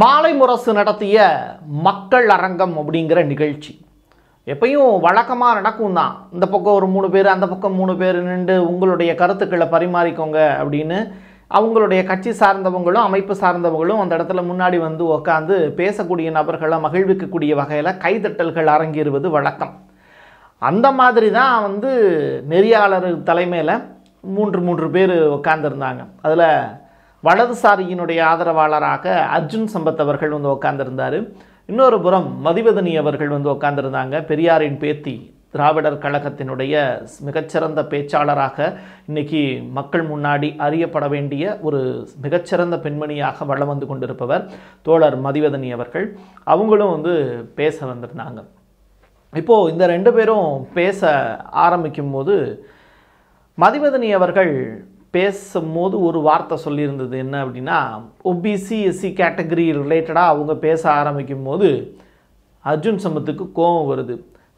மாலை முரசு நடத்திய மக்கள் அரங்கம் அப்படிங்கிற நிகழ்ச்சி எப்பையும் வழக்கமாக நடக்கும் தான் இந்த பக்கம் ஒரு மூணு பேர் அந்த பக்கம் மூணு பேர் நின்று உங்களுடைய கருத்துக்களை பரிமாறிக்கோங்க அப்படின்னு அவங்களுடைய கட்சி சார்ந்தவங்களும் அமைப்பு சார்ந்தவங்களும் அந்த இடத்துல முன்னாடி வந்து உக்காந்து பேசக்கூடிய நபர்களை மகிழ்விக்கக்கூடிய வகையில் கைதட்டல்கள் அரங்கேறுவது வழக்கம் அந்த மாதிரி தான் வந்து நெறியாளர் தலைமையில் மூன்று மூன்று பேர் உட்காந்துருந்தாங்க அதில் வலதுசாரியினுடைய ஆதரவாளராக அர்ஜுன் சம்பத் அவர்கள் வந்து உட்கார்ந்துருந்தார் இன்னொரு புறம் மதிவதனி அவர்கள் வந்து உட்கார்ந்துருந்தாங்க பெரியாரின் பேத்தி திராவிடர் கழகத்தினுடைய மிகச்சிறந்த பேச்சாளராக இன்னைக்கு மக்கள் முன்னாடி அறியப்பட வேண்டிய ஒரு மிகச்சிறந்த பெண்மணியாக வளம் வந்து கொண்டிருப்பவர் தோழர் மதிவதனி அவர்கள் அவங்களும் வந்து பேச வந்திருந்தாங்க இப்போது இந்த ரெண்டு பேரும் பேச ஆரம்பிக்கும் போது மதிவதனி அவர்கள் பேசும்போது ஒரு வார்த்தை சொல்லியிருந்தது என்ன அப்படின்னா ஒபிசி எஸ்சி கேட்டகரி ரிலேட்டடாக அவங்க பேச ஆரம்பிக்கும் போது அர்ஜுன் சம்பத்துக்கு கோபம் வருது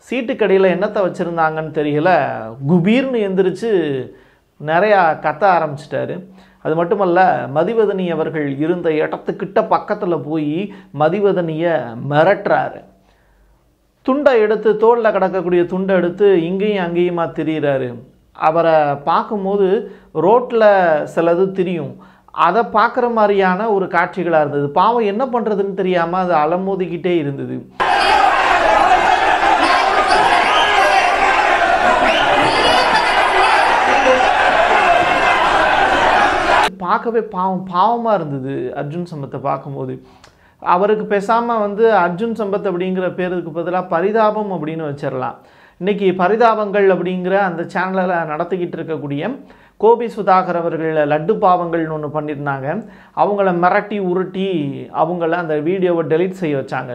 சீட்டு கடையில் என்னத்தை வச்சுருந்தாங்கன்னு தெரியல குபீர்னு எந்திரிச்சு நிறையா கத்த ஆரம்பிச்சிட்டாரு அது மட்டுமல்ல மதிவதனி அவர்கள் இருந்த இடத்துக்கிட்ட பக்கத்தில் போய் மதிவதனியை மிரட்டுறாரு துண்டை எடுத்து தோளில் கிடக்கக்கூடிய துண்டை எடுத்து இங்கேயும் அங்கேயுமா திரியிறாரு அவரை பார்க்கும்போது ரோட்டில் சிலது திரியும் அதை பார்க்குற மாதிரியான ஒரு காட்சிகளாக இருந்தது பாவம் என்ன பண்ணுறதுன்னு தெரியாமல் அது அலமோதிக்கிட்டே இருந்தது பார்க்கவே பாவம் பாவமாக இருந்தது அர்ஜுன் சம்பத்தை பார்க்கும்போது அவருக்கு பேசாமல் வந்து அர்ஜுன் சம்பத் அப்படிங்கிற பேருக்கு பதிலாக பரிதாபம் அப்படின்னு வச்சிடலாம் இன்றைக்கி பரிதாபங்கள் அப்படிங்கிற அந்த சேனலில் நடத்திக்கிட்டு இருக்கக்கூடிய கோபி சுதாகர் அவர்களில் லட்டு பாவங்கள்னு ஒன்று பண்ணியிருந்தாங்க அவங்கள மிரட்டி உருட்டி அவங்கள அந்த வீடியோவை டெலிட் செய்ய வச்சாங்க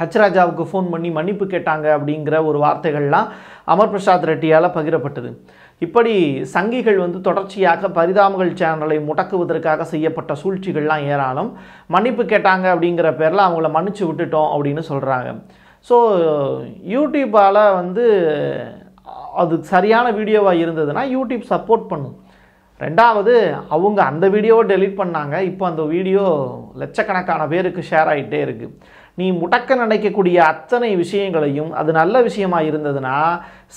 ஹச்ராஜாவுக்கு ஃபோன் பண்ணி மன்னிப்பு கேட்டாங்க அப்படிங்கிற ஒரு வார்த்தைகள்லாம் அமர் பிரசாத் ரெட்டியால் பகிரப்பட்டது இப்படி சங்கிகள் வந்து தொடர்ச்சியாக பரிதாமகள் சேனலை முடக்குவதற்காக செய்யப்பட்ட சூழ்ச்சிகள்லாம் ஏறாலும் மன்னிப்பு கேட்டாங்க அப்படிங்கிற பேரில் அவங்கள மன்னிச்சு விட்டுட்டோம் அப்படின்னு சொல்கிறாங்க ஸோ யூடியூப்பால் வந்து அது சரியான வீடியோவாக இருந்ததுன்னா யூடியூப் சப்போர்ட் பண்ணும் ரெண்டாவது அவங்க அந்த வீடியோவை டெலிட் பண்ணாங்க இப்போ அந்த வீடியோ லட்சக்கணக்கான பேருக்கு ஷேர் ஆகிட்டே இருக்குது நீ முடக்க நினைக்கக்கூடிய அத்தனை விஷயங்களையும் அது நல்ல விஷயமா இருந்ததுன்னா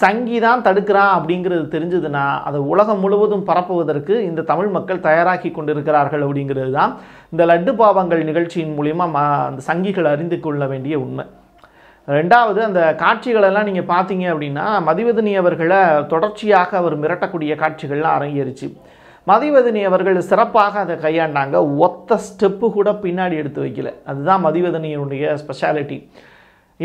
சங்கி தான் தடுக்கிறான் அப்படிங்கிறது தெரிஞ்சதுன்னா அதை உலகம் முழுவதும் பரப்புவதற்கு இந்த தமிழ் மக்கள் தயாராகி கொண்டிருக்கிறார்கள் அப்படிங்கிறது தான் இந்த லட்டு பாவங்கள் நிகழ்ச்சியின் மூலிமா அந்த சங்கிகள் அறிந்து கொள்ள வேண்டிய உண்மை ரெண்டாவது அந்த காட்சிகளெல்லாம் நீங்கள் பார்த்தீங்க அப்படின்னா மதிவதனி அவர்களை தொடர்ச்சியாக அவர் மிரட்டக்கூடிய காட்சிகள்லாம் அரங்கேறிச்சு மதிவதனி அவர்கள் சிறப்பாக அதை கையாண்டாங்க ஒத்த ஸ்டெப்பு கூட பின்னாடி எடுத்து வைக்கல அதுதான் மதிவதனியினுடைய ஸ்பெஷாலிட்டி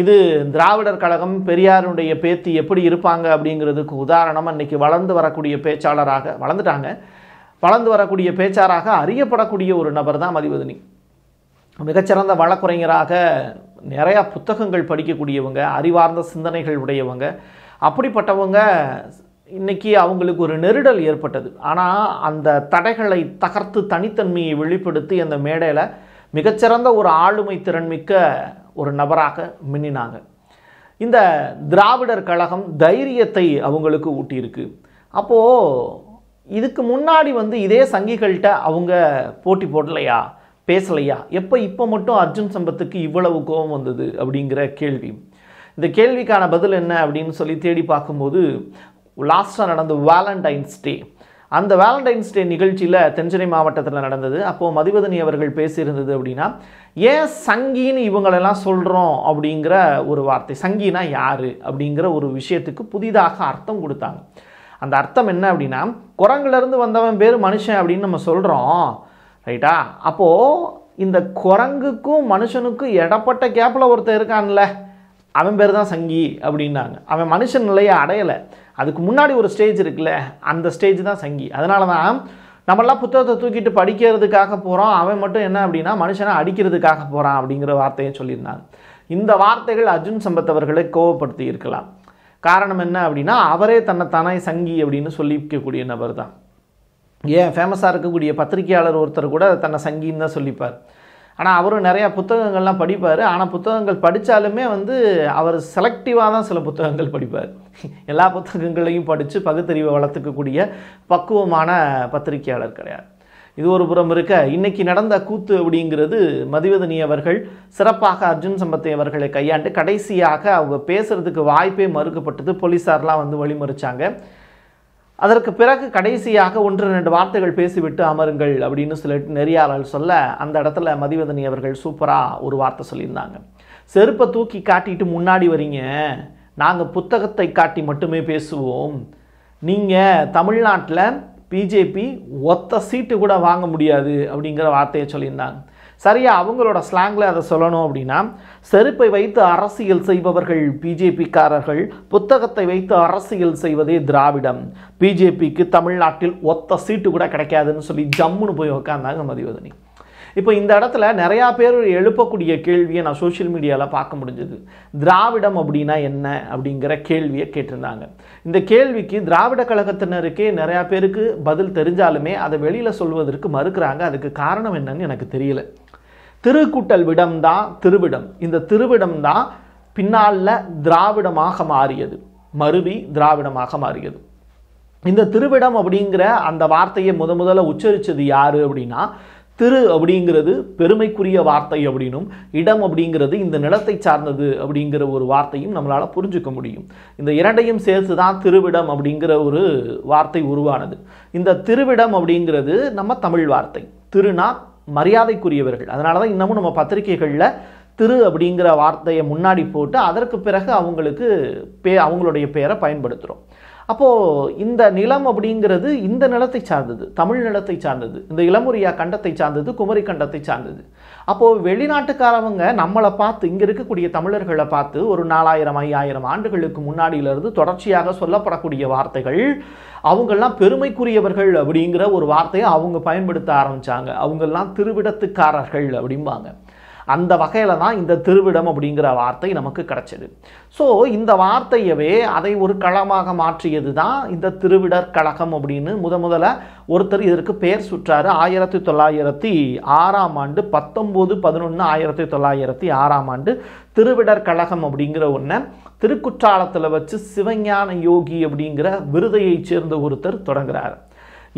இது திராவிடர் கழகம் பெரியாருடைய பேத்தி எப்படி இருப்பாங்க அப்படிங்கிறதுக்கு உதாரணமாக இன்னைக்கு வளர்ந்து வரக்கூடிய பேச்சாளராக வளர்ந்துட்டாங்க வளர்ந்து வரக்கூடிய பேச்சாராக அறியப்படக்கூடிய ஒரு நபர் தான் மதிவதனி மிகச்சிறந்த வழக்குரைஞராக நிறையா புத்தகங்கள் படிக்கக்கூடியவங்க அறிவார்ந்த சிந்தனைகள் உடையவங்க அப்படிப்பட்டவங்க இன்றைக்கி அவங்களுக்கு ஒரு நெருடல் ஏற்பட்டது ஆனால் அந்த தடைகளை தகர்த்து தனித்தன்மையை வெளிப்படுத்தி அந்த மேடையில் மிகச்சிறந்த ஒரு ஆளுமை திறன்மிக்க ஒரு நபராக மின்னினாங்க இந்த திராவிடர் கழகம் தைரியத்தை அவங்களுக்கு ஊட்டியிருக்கு அப்போது இதுக்கு முன்னாடி வந்து இதே சங்கிகள்கிட்ட அவங்க போட்டி போடலையா பேசலையா எப்போ இப்போ மட்டும் அர்ஜுன் சம்பத்துக்கு இவ்வளவு கோபம் வந்தது அப்படிங்கிற கேள்வி இந்த கேள்விக்கான பதில் என்ன அப்படின்னு சொல்லி தேடி பார்க்கும்போது லாஸ்ட்டாக நடந்த வேலண்டைன்ஸ் டே அந்த வேலண்டைன்ஸ் டே நிகழ்ச்சியில் தென்சென்னை மாவட்டத்தில் நடந்தது அப்போது மதிவதனி அவர்கள் பேசியிருந்தது அப்படின்னா ஏன் சங்கின்னு இவங்களெல்லாம் சொல்கிறோம் அப்படிங்கிற ஒரு வார்த்தை சங்கினா யார் அப்படிங்கிற ஒரு விஷயத்துக்கு புதிதாக அர்த்தம் கொடுத்தாங்க அந்த அர்த்தம் என்ன அப்படின்னா குரங்குலேருந்து வந்தவன் பேர் மனுஷன் அப்படின்னு நம்ம சொல்கிறோம் ரைட்டா அப்போது இந்த குரங்குக்கும் மனுஷனுக்கும் இடப்பட்ட கேப்பில் ஒருத்தர் இருக்கான்ல அவன் பேர் தான் சங்கி அப்படின்னாங்க அவன் மனுஷன் நிலையை அடையலை அதுக்கு முன்னாடி ஒரு ஸ்டேஜ் இருக்குல்ல அந்த ஸ்டேஜ் தான் சங்கி அதனால தான் நம்மளாம் புத்தகத்தை தூக்கிட்டு படிக்கிறதுக்காக போகிறோம் அவன் மட்டும் என்ன அப்படின்னா மனுஷனை அடிக்கிறதுக்காக போகிறான் அப்படிங்கிற வார்த்தையை சொல்லியிருந்தாங்க இந்த வார்த்தைகள் அர்ஜுன் சம்பத் அவர்களை கோவப்படுத்தி இருக்கலாம் காரணம் என்ன அப்படின்னா அவரே தன்னை தன்னைத்தானே சங்கி அப்படின்னு சொல்லிக்கக்கூடிய நபர் தான் ஏன் ஃபேமஸாக இருக்கக்கூடிய பத்திரிகையாளர் ஒருத்தர் கூட தன்னை சங்கின்னு தான் சொல்லிப்பார் ஆனால் அவரும் நிறையா புத்தகங்கள்லாம் படிப்பார் ஆனால் புத்தகங்கள் படித்தாலுமே வந்து அவர் செலக்டிவாக தான் சில புத்தகங்கள் படிப்பார் எல்லா புத்தகங்களையும் படித்து பகுத்தறிவை வளர்த்துக்கக்கூடிய பக்குவமான பத்திரிகையாளர் கிடையாது இது ஒரு புறம் இருக்க இன்னைக்கு நடந்த கூத்து அப்படிங்கிறது மதிவதனி அவர்கள் சிறப்பாக அர்ஜுன் சம்பத்தை அவர்களை கையாண்டு கடைசியாக அவங்க பேசுகிறதுக்கு வாய்ப்பே மறுக்கப்பட்டது போலீஸார்லாம் வந்து வழிமறிச்சாங்க அதற்கு பிறகு கடைசியாக ஒன்று ரெண்டு வார்த்தைகள் பேசிவிட்டு அமருங்கள் அப்படின்னு சொல்லிட்டு நெறியாளர் சொல்ல அந்த இடத்துல மதிவதனி அவர்கள் சூப்பராக ஒரு வார்த்தை சொல்லியிருந்தாங்க செருப்பை தூக்கி காட்டிட்டு முன்னாடி வரீங்க நாங்கள் புத்தகத்தை காட்டி மட்டுமே பேசுவோம் நீங்கள் தமிழ்நாட்டில் பிஜேபி ஒத்த சீட்டு கூட வாங்க முடியாது அப்படிங்கிற வார்த்தையை சொல்லியிருந்தாங்க சரியாக அவங்களோட ஸ்லாங்கில் அதை சொல்லணும் அப்படின்னா செருப்பை வைத்து அரசியல் செய்பவர்கள் பிஜேபிக்காரர்கள் புத்தகத்தை வைத்து அரசியல் செய்வதே திராவிடம் பிஜேபிக்கு தமிழ்நாட்டில் ஒத்த சீட்டு கூட கிடைக்காதுன்னு சொல்லி ஜம்முன்னு போய் உக்காந்தாங்க மதிவதனி இப்போ இந்த இடத்துல நிறையா பேர் எழுப்பக்கூடிய கேள்வியை நான் சோஷியல் மீடியாவில் பார்க்க முடிஞ்சது திராவிடம் அப்படின்னா என்ன அப்படிங்கிற கேள்வியை கேட்டிருந்தாங்க இந்த கேள்விக்கு திராவிட கழகத்தினருக்கே நிறையா பேருக்கு பதில் தெரிஞ்சாலுமே அதை வெளியில் சொல்வதற்கு மறுக்கிறாங்க அதுக்கு காரணம் என்னன்னு எனக்கு தெரியல திருக்குட்டல் விடம் தான் திருவிடம் இந்த திருவிடம் தான் பின்னாளில் திராவிடமாக மாறியது மருவி திராவிடமாக மாறியது இந்த திருவிடம் அப்படிங்கிற அந்த வார்த்தையை முத முதல்ல உச்சரித்தது யார் அப்படின்னா திரு அப்படிங்கிறது பெருமைக்குரிய வார்த்தை அப்படின்னும் இடம் அப்படிங்கிறது இந்த நிலத்தை சார்ந்தது அப்படிங்கிற ஒரு வார்த்தையும் நம்மளால் புரிஞ்சுக்க முடியும் இந்த இரண்டையும் சேர்த்து தான் திருவிடம் அப்படிங்கிற ஒரு வார்த்தை உருவானது இந்த திருவிடம் அப்படிங்கிறது நம்ம தமிழ் வார்த்தை திருனா மரியாதைக்குரியவர்கள் அதனால தான் இன்னமும் நம்ம பத்திரிகைகளில் திரு அப்படிங்கிற வார்த்தையை முன்னாடி போட்டு அதற்கு பிறகு அவங்களுக்கு பே அவங்களுடைய பேரை பயன்படுத்துகிறோம் அப்போது இந்த நிலம் அப்படிங்கிறது இந்த நிலத்தை சார்ந்தது தமிழ் நிலத்தை சார்ந்தது இந்த இளமுறையா கண்டத்தை சார்ந்தது குமரி கண்டத்தை சார்ந்தது அப்போது வெளிநாட்டுக்காரவங்க நம்மளை பார்த்து இங்கே இருக்கக்கூடிய தமிழர்களை பார்த்து ஒரு நாலாயிரம் ஐயாயிரம் ஆண்டுகளுக்கு முன்னாடியிலிருந்து தொடர்ச்சியாக சொல்லப்படக்கூடிய வார்த்தைகள் அவங்கெல்லாம் பெருமைக்குரியவர்கள் அப்படிங்கிற ஒரு வார்த்தையை அவங்க பயன்படுத்த ஆரம்பித்தாங்க அவங்கெல்லாம் திருவிடத்துக்காரர்கள் அப்படிம்பாங்க அந்த வகையில் தான் இந்த திருவிடம் அப்படிங்கிற வார்த்தை நமக்கு கிடச்சிது ஸோ இந்த வார்த்தையவே அதை ஒரு களமாக மாற்றியது தான் இந்த திருவிடர் கழகம் அப்படின்னு முத முதல்ல ஒருத்தர் இதற்கு பெயர் சுற்றாரு ஆயிரத்தி தொள்ளாயிரத்தி ஆறாம் ஆண்டு பத்தொம்போது பதினொன்று ஆயிரத்தி தொள்ளாயிரத்தி ஆறாம் ஆண்டு திருவிடர் கழகம் அப்படிங்கிற ஒன்றை திருக்குற்றாலத்தில் வச்சு சிவஞான யோகி அப்படிங்கிற விருதையைச் சேர்ந்த ஒருத்தர் தொடங்குகிறார்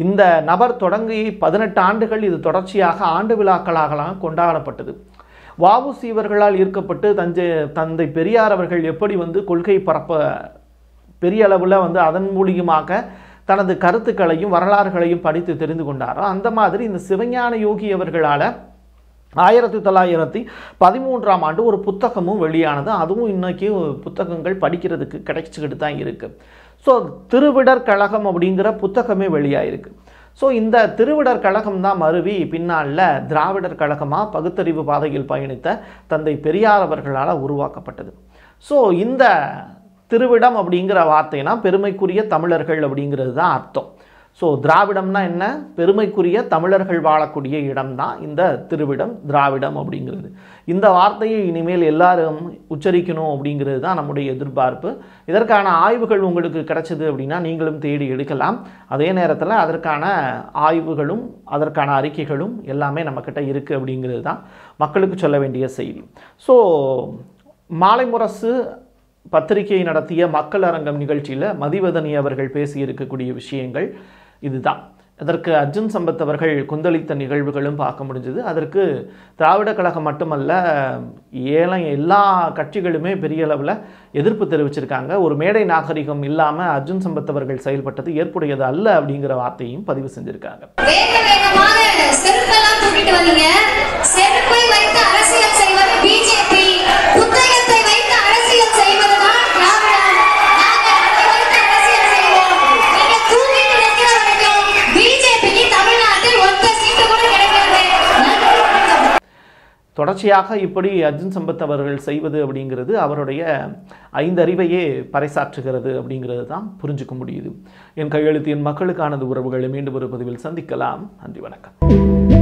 இந்த நபர் தொடங்கி பதினெட்டு ஆண்டுகள் இது தொடர்ச்சியாக ஆண்டு விழாக்களாகலாம் கொண்டாடப்பட்டது வாவுசி இவர்களால் ஈர்க்கப்பட்டு தஞ்சை தந்தை பெரியார் அவர்கள் எப்படி வந்து கொள்கை பரப்ப பெரிய அளவில் வந்து அதன் மூலியமாக தனது கருத்துக்களையும் வரலாறுகளையும் படித்து தெரிந்து கொண்டாரோ அந்த மாதிரி இந்த சிவஞான யோகி அவர்களால் ஆயிரத்தி தொள்ளாயிரத்தி பதிமூன்றாம் ஆண்டு ஒரு புத்தகமும் வெளியானது அதுவும் இன்றைக்கி புத்தகங்கள் படிக்கிறதுக்கு கிடைச்சிக்கிட்டு தான் இருக்குது ஸோ திருவிடர் கழகம் அப்படிங்கிற புத்தகமே வெளியாயிருக்கு ஸோ இந்த திருவிடர் கழகம் தான் மருவி பின்னாளில் திராவிடர் கழகமாக பகுத்தறிவு பாதையில் பயணித்த தந்தை பெரியார் அவர்களால் உருவாக்கப்பட்டது ஸோ இந்த திருவிடம் அப்படிங்கிற வார்த்தைனா பெருமைக்குரிய தமிழர்கள் அப்படிங்கிறது தான் அர்த்தம் ஸோ திராவிடம்னா என்ன பெருமைக்குரிய தமிழர்கள் வாழக்கூடிய இடம் தான் இந்த திருவிடம் திராவிடம் அப்படிங்கிறது இந்த வார்த்தையை இனிமேல் எல்லாரும் உச்சரிக்கணும் அப்படிங்கிறது தான் நம்முடைய எதிர்பார்ப்பு இதற்கான ஆய்வுகள் உங்களுக்கு கிடைச்சது அப்படின்னா நீங்களும் தேடி எடுக்கலாம் அதே நேரத்தில் அதற்கான ஆய்வுகளும் அதற்கான அறிக்கைகளும் எல்லாமே நம்மக்கிட்ட இருக்குது அப்படிங்கிறது தான் மக்களுக்கு சொல்ல வேண்டிய செய்தி ஸோ மாலை முரசு பத்திரிகை நடத்திய மக்கள் அரங்கம் நிகழ்ச்சியில் மதிவதனி அவர்கள் பேசியிருக்கக்கூடிய விஷயங்கள் இதுதான் அதற்கு அர்ஜுன் சம்பத் அவர்கள் கொந்தளித்த நிகழ்வுகளும் பார்க்க முடிஞ்சது அதற்கு திராவிட கழகம் மட்டுமல்ல ஏழை எல்லா கட்சிகளுமே பெரிய அளவில் எதிர்ப்பு தெரிவிச்சிருக்காங்க ஒரு மேடை நாகரிகம் இல்லாமல் அர்ஜுன் சம்பத் அவர்கள் செயல்பட்டது ஏற்புடையது அல்ல அப்படிங்கிற வார்த்தையும் பதிவு செஞ்சிருக்காங்க தொடர்ச்சியாக இப்படி அர்ஜுன் சம்பத் அவர்கள் செய்வது அப்படிங்கிறது அவருடைய ஐந்தறிவையே பறைசாற்றுகிறது அப்படிங்கிறது தான் புரிஞ்சுக்க முடியுது என் கையெழுத்தின் மக்களுக்கானது உறவுகளை மீண்டும் ஒரு பதிவில் சந்திக்கலாம் நன்றி வணக்கம்